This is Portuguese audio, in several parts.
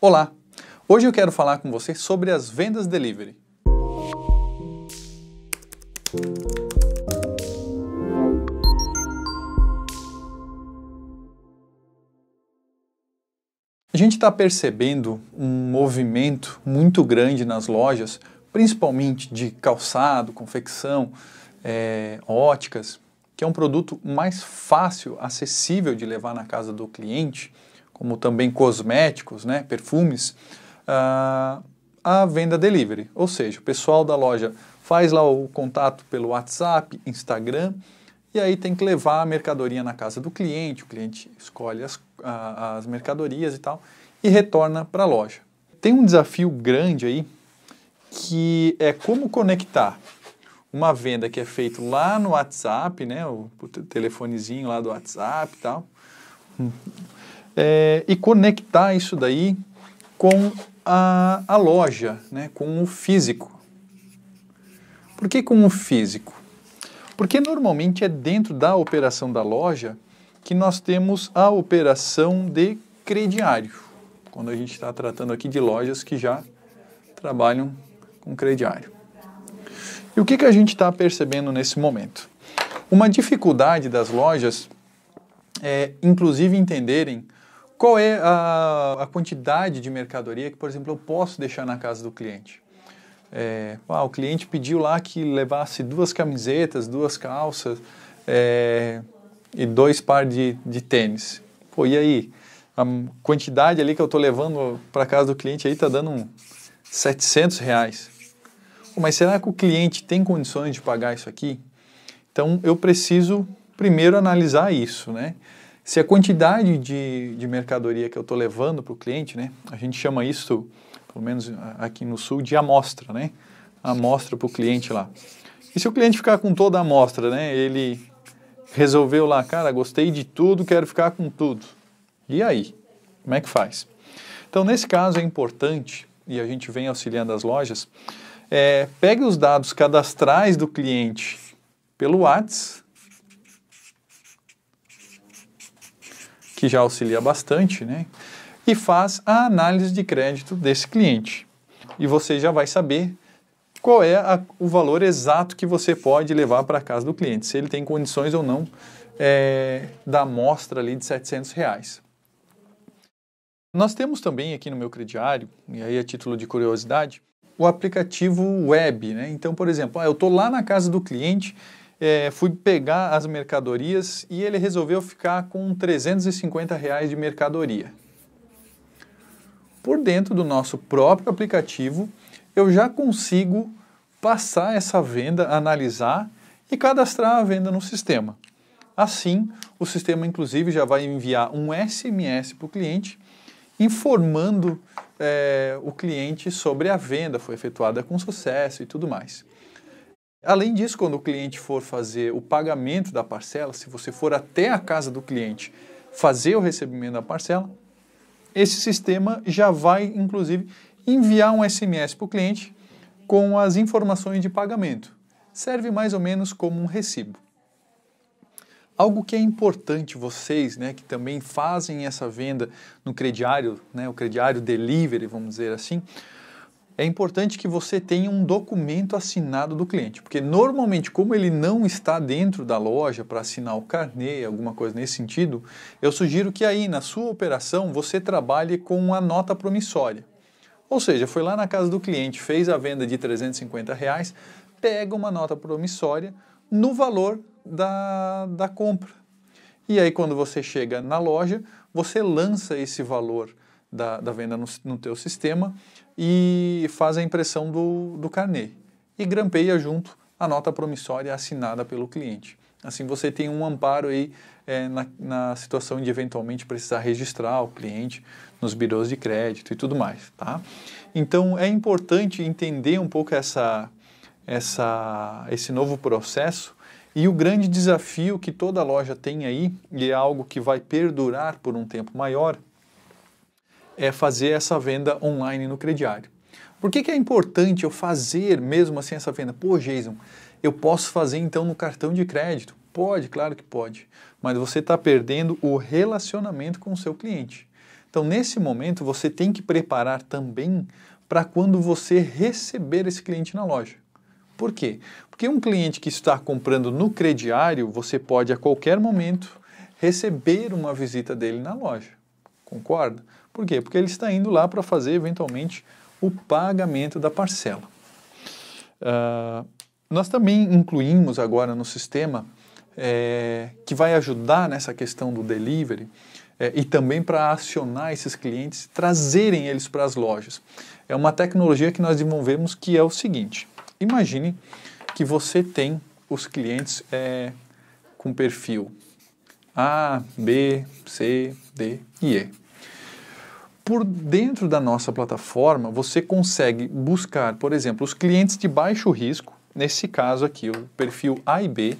Olá! Hoje eu quero falar com você sobre as vendas delivery. A gente está percebendo um movimento muito grande nas lojas, principalmente de calçado, confecção, é, óticas, que é um produto mais fácil, acessível de levar na casa do cliente como também cosméticos, né, perfumes, uh, a venda delivery. Ou seja, o pessoal da loja faz lá o contato pelo WhatsApp, Instagram, e aí tem que levar a mercadoria na casa do cliente, o cliente escolhe as, as mercadorias e tal, e retorna para a loja. Tem um desafio grande aí, que é como conectar uma venda que é feita lá no WhatsApp, né, o telefonezinho lá do WhatsApp e tal, é, e conectar isso daí com a, a loja, né, com o físico. Por que com o físico? Porque normalmente é dentro da operação da loja que nós temos a operação de crediário, quando a gente está tratando aqui de lojas que já trabalham com crediário. E o que, que a gente está percebendo nesse momento? Uma dificuldade das lojas é, inclusive, entenderem qual é a, a quantidade de mercadoria que, por exemplo, eu posso deixar na casa do cliente? É, ah, o cliente pediu lá que levasse duas camisetas, duas calças é, e dois par de, de tênis. Pô, e aí? A quantidade ali que eu estou levando para casa do cliente aí está dando um 700 reais. Pô, mas será que o cliente tem condições de pagar isso aqui? Então eu preciso primeiro analisar isso, né? se a quantidade de, de mercadoria que eu estou levando para o cliente, né, a gente chama isso, pelo menos aqui no Sul, de amostra, né? Amostra para o cliente lá. E se o cliente ficar com toda a amostra, né? Ele resolveu lá, cara, gostei de tudo, quero ficar com tudo. E aí? Como é que faz? Então, nesse caso é importante, e a gente vem auxiliando as lojas, é, pegue os dados cadastrais do cliente pelo WhatsApp, que já auxilia bastante, né? E faz a análise de crédito desse cliente. E você já vai saber qual é a, o valor exato que você pode levar para a casa do cliente, se ele tem condições ou não é, da amostra ali de 700 reais. Nós temos também aqui no meu crediário, e aí a título de curiosidade, o aplicativo web, né? Então, por exemplo, ah, eu estou lá na casa do cliente é, fui pegar as mercadorias e ele resolveu ficar com 350 reais de mercadoria. Por dentro do nosso próprio aplicativo, eu já consigo passar essa venda, analisar e cadastrar a venda no sistema. Assim, o sistema inclusive já vai enviar um SMS para o cliente informando é, o cliente sobre a venda, foi efetuada com sucesso e tudo mais. Além disso, quando o cliente for fazer o pagamento da parcela, se você for até a casa do cliente fazer o recebimento da parcela, esse sistema já vai, inclusive, enviar um SMS para o cliente com as informações de pagamento. Serve mais ou menos como um recibo. Algo que é importante vocês, né, que também fazem essa venda no crediário, né, o crediário delivery, vamos dizer assim, é importante que você tenha um documento assinado do cliente, porque normalmente, como ele não está dentro da loja para assinar o carnê, alguma coisa nesse sentido, eu sugiro que aí na sua operação você trabalhe com a nota promissória. Ou seja, foi lá na casa do cliente, fez a venda de 350 reais, pega uma nota promissória no valor da, da compra. E aí, quando você chega na loja, você lança esse valor da, da venda no, no teu sistema e faz a impressão do, do carnê e grampeia junto a nota promissória assinada pelo cliente. Assim você tem um amparo aí é, na, na, situação de eventualmente precisar registrar o cliente nos birôs de crédito e tudo mais, tá? Então é importante entender um pouco essa, essa, esse novo processo e o grande desafio que toda loja tem aí, e é algo que vai perdurar por um tempo maior, é fazer essa venda online no crediário. Por que, que é importante eu fazer mesmo assim essa venda? Pô, Jason, eu posso fazer então no cartão de crédito? Pode, claro que pode, mas você está perdendo o relacionamento com o seu cliente. Então, nesse momento, você tem que preparar também para quando você receber esse cliente na loja. Por quê? Porque um cliente que está comprando no crediário, você pode a qualquer momento receber uma visita dele na loja. Concorda? Por quê? Porque ele está indo lá para fazer eventualmente o pagamento da parcela. Uh, nós também incluímos agora no sistema é, que vai ajudar nessa questão do delivery é, e também para acionar esses clientes, trazerem eles para as lojas. É uma tecnologia que nós desenvolvemos que é o seguinte: imagine que você tem os clientes é, com perfil a, B, C, D e E. Por dentro da nossa plataforma, você consegue buscar, por exemplo, os clientes de baixo risco, nesse caso aqui, o perfil A e B,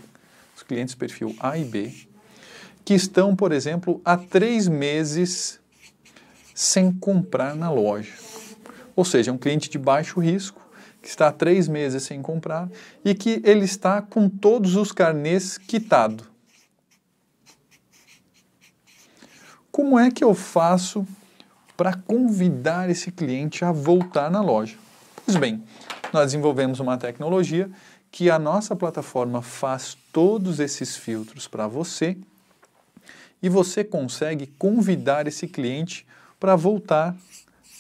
os clientes perfil A e B, que estão, por exemplo, há três meses sem comprar na loja. Ou seja, é um cliente de baixo risco, que está há três meses sem comprar e que ele está com todos os carnês quitado. Como é que eu faço para convidar esse cliente a voltar na loja? Pois bem, nós desenvolvemos uma tecnologia que a nossa plataforma faz todos esses filtros para você e você consegue convidar esse cliente para voltar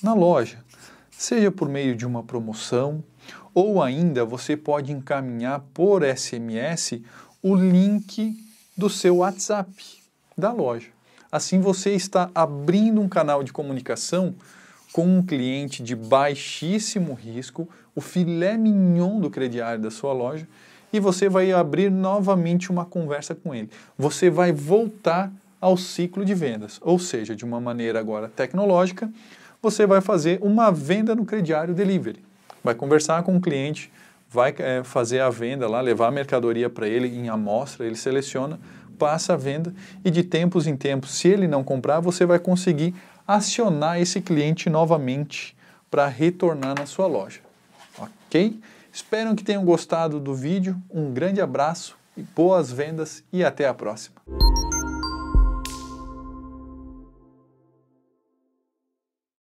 na loja, seja por meio de uma promoção ou ainda você pode encaminhar por SMS o link do seu WhatsApp da loja. Assim você está abrindo um canal de comunicação com um cliente de baixíssimo risco, o filé mignon do crediário da sua loja, e você vai abrir novamente uma conversa com ele. Você vai voltar ao ciclo de vendas, ou seja, de uma maneira agora tecnológica, você vai fazer uma venda no crediário delivery. Vai conversar com o cliente, vai é, fazer a venda lá, levar a mercadoria para ele em amostra, ele seleciona passa a venda e de tempos em tempos, se ele não comprar, você vai conseguir acionar esse cliente novamente para retornar na sua loja. Ok? Espero que tenham gostado do vídeo. Um grande abraço, e boas vendas e até a próxima.